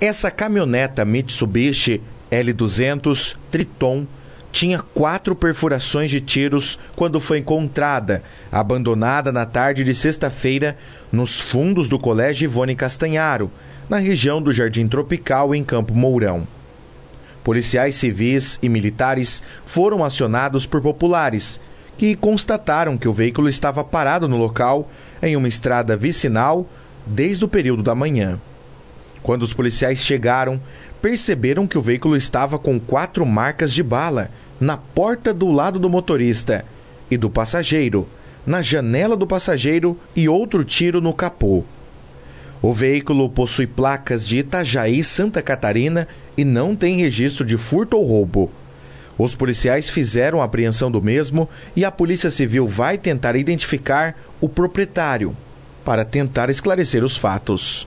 Essa caminhoneta Mitsubishi L200 Triton tinha quatro perfurações de tiros quando foi encontrada, abandonada na tarde de sexta-feira nos fundos do Colégio Ivone Castanharo, na região do Jardim Tropical, em Campo Mourão. Policiais civis e militares foram acionados por populares, que constataram que o veículo estava parado no local, em uma estrada vicinal, desde o período da manhã. Quando os policiais chegaram, perceberam que o veículo estava com quatro marcas de bala na porta do lado do motorista e do passageiro, na janela do passageiro e outro tiro no capô. O veículo possui placas de Itajaí, Santa Catarina e não tem registro de furto ou roubo. Os policiais fizeram a apreensão do mesmo e a Polícia Civil vai tentar identificar o proprietário para tentar esclarecer os fatos.